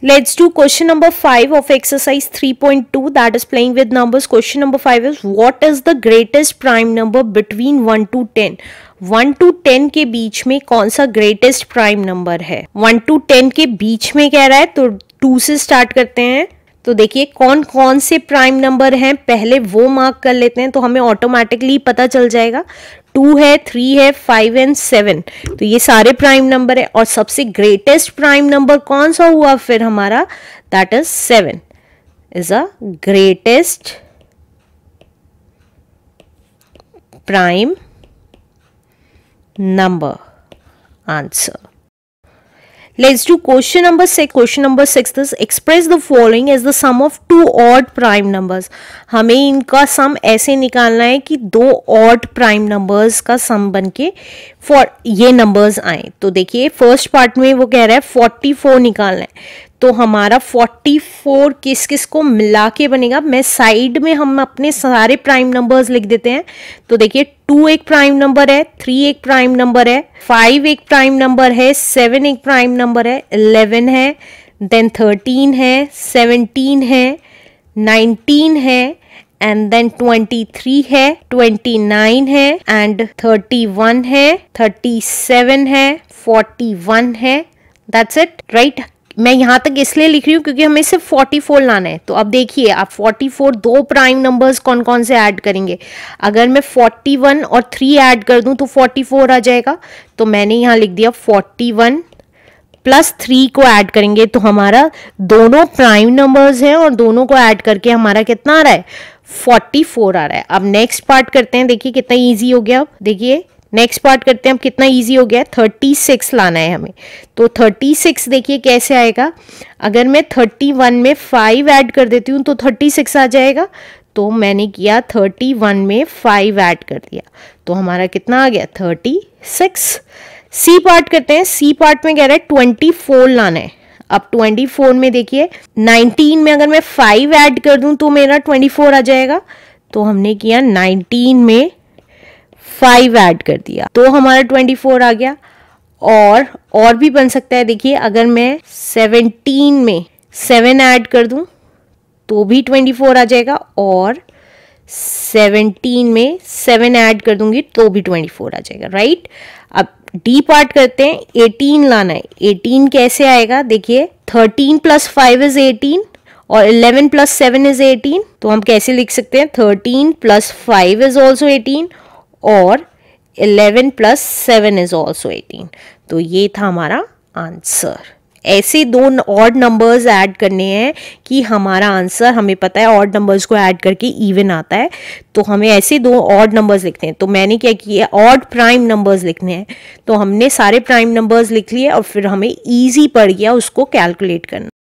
Let's do question number 5 of exercise 3.2 that is playing with numbers. Question number 5 is what is the greatest prime number between 1 to 10? 1 to 10 के बीच में कौन सा greatest prime number है 1 to 10 के बीच में कह रहा है तो 2 से start करते हैं तो देखिए कौन कौन से प्राइम नंबर हैं पहले वो मार्क कर लेते हैं तो हमें ऑटोमेटिकली पता चल जाएगा टू है थ्री है फाइव एंड सेवन तो ये सारे प्राइम नंबर है और सबसे ग्रेटेस्ट प्राइम नंबर कौन सा हुआ फिर हमारा that is seven is a greatest prime number answer Let's do question number 6. Question number 6 is express the following as the sum of two odd prime numbers. हमें इनका sum ऐसे निकालना है कि दो odd prime numbers का sum बन के फॉर ये numbers आए तो देखिए first part में वो कह रहा है 44 निकालना है तो हमारा 44 किस किस को मिला के बनेगा मैं साइड में हम अपने सारे प्राइम नंबर्स लिख देते हैं तो देखिए टू एक प्राइम नंबर है थ्री एक प्राइम नंबर है फाइव एक प्राइम नंबर है सेवन एक प्राइम नंबर है इलेवन है देन थर्टीन है सेवनटीन है नाइनटीन है एंड देन ट्वेंटी थ्री है ट्वेंटी नाइन है एंड थर्टी वन है थर्टी सेवन है फोर्टी वन है दैट्स इट राइट मैं यहाँ तक इसलिए लिख रही हूँ क्योंकि हमें सिर्फ फोर्टी फोर लाना है तो अब देखिए आप फोर्टी फोर दो प्राइम नंबर्स कौन कौन से ऐड करेंगे अगर मैं फोर्टी वन और थ्री ऐड कर दूँ तो फोर्टी फोर आ जाएगा तो मैंने यहाँ लिख दिया फोर्टी वन प्लस थ्री को ऐड करेंगे तो हमारा दोनों प्राइम नंबर्स हैं और दोनों को ऐड करके हमारा कितना आ रहा है फोर्टी फोर आ रहा है अब नेक्स्ट पार्ट करते हैं देखिए कितना ईजी हो गया अब देखिए नेक्स्ट पार्ट करते हैं अब कितना इजी हो गया थर्टी सिक्स लाना है हमें तो थर्टी सिक्स देखिए कैसे आएगा अगर मैं थर्टी वन में फाइव ऐड कर देती हूँ तो थर्टी सिक्स आ जाएगा तो मैंने किया थर्टी वन में फाइव ऐड कर दिया तो हमारा कितना आ गया थर्टी सिक्स सी पार्ट करते हैं सी पार्ट में कह रहा है ट्वेंटी फोर लाना है अब ट्वेंटी फोर में देखिए नाइनटीन में अगर मैं फाइव ऐड कर दूं तो मेरा ट्वेंटी फोर आ जाएगा तो हमने किया नाइनटीन में फाइव ऐड कर दिया तो हमारा ट्वेंटी फोर आ गया और और भी बन सकता है देखिए अगर मैं सेवनटीन में सेवन ऐड कर दूं तो भी ट्वेंटी फोर आ जाएगा और सेवनटीन में सेवन ऐड कर दूंगी तो भी ट्वेंटी फोर आ जाएगा राइट अब डी पार्ट करते हैं एटीन लाना है एटीन कैसे आएगा देखिए thirteen plus five is eighteen और eleven plus seven is eighteen तो हम कैसे लिख सकते हैं thirteen plus five is also eighteen और 11 प्लस सेवन इज ऑल्सो 18 तो ये था हमारा आंसर ऐसे दो ऑड नंबर्स ऐड करने हैं कि हमारा आंसर हमें पता है ऑड नंबर्स को ऐड करके इवन आता है तो हमें ऐसे दो ऑड नंबर्स लिखने हैं तो मैंने क्या किया ऑड प्राइम नंबर्स लिखने हैं तो हमने सारे प्राइम नंबर्स लिख लिए और फिर हमें ईजी पड़ गया उसको कैलकुलेट करना